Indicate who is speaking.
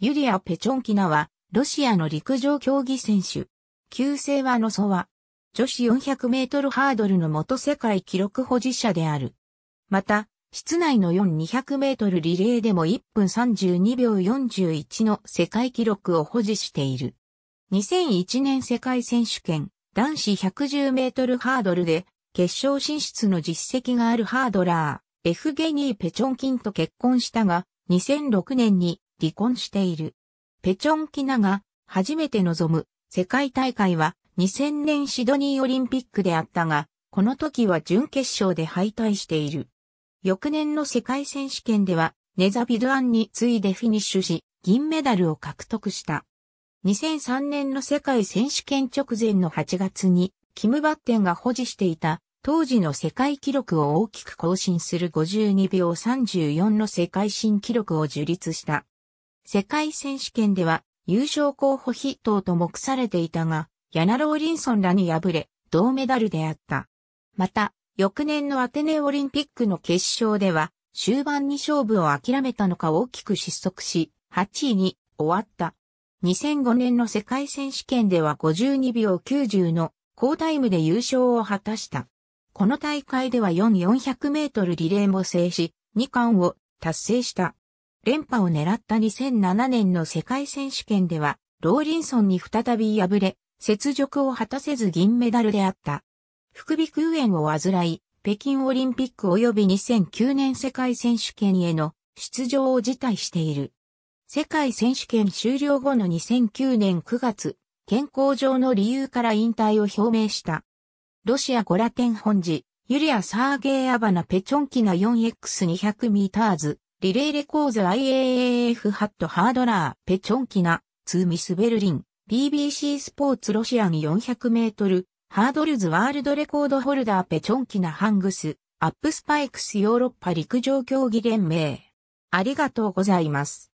Speaker 1: ユリア・ペチョンキナは、ロシアの陸上競技選手。旧姓はノソワ。女子400メートルハードルの元世界記録保持者である。また、室内の4200メートルリレーでも1分32秒41の世界記録を保持している。2001年世界選手権男子110メートルハードルで決勝進出の実績があるハードラー、エフゲニー・ペチョンキンと結婚したが、2006年に離婚している。ペチョンキナが初めて望む世界大会は2000年シドニーオリンピックであったが、この時は準決勝で敗退している。翌年の世界選手権ではネザビドアンに次いでフィニッシュし、銀メダルを獲得した。2003年の世界選手権直前の8月に、キム・バッテンが保持していた当時の世界記録を大きく更新する52秒34の世界新記録を樹立した。世界選手権では優勝候補筆頭と目されていたが、ヤナ・ローリンソンらに敗れ、銅メダルであった。また、翌年のアテネオリンピックの決勝では、終盤に勝負を諦めたのか大きく失速し、8位に終わった。2005年の世界選手権では52秒90の高タイムで優勝を果たした。この大会では4400メートルリレーも制し、2冠を達成した。連覇を狙った2007年の世界選手権では、ローリンソンに再び敗れ、雪辱を果たせず銀メダルであった。副鼻腔炎を患い、北京オリンピック及び2009年世界選手権への出場を辞退している。世界選手権終了後の2009年9月、健康上の理由から引退を表明した。ロシアゴラテン本寺、ユリア・サーゲイ・アバナ・ペチョンキナ 4x200m リレーレコーズ IAAF ハットハードラー、ペチョンキナ、ツーミスベルリン、BBC スポーツロシアに400メートル、ハードルズワールドレコードホルダーペチョンキナハングス、アップスパイクスヨーロッパ陸上競技連盟。ありがとうございます。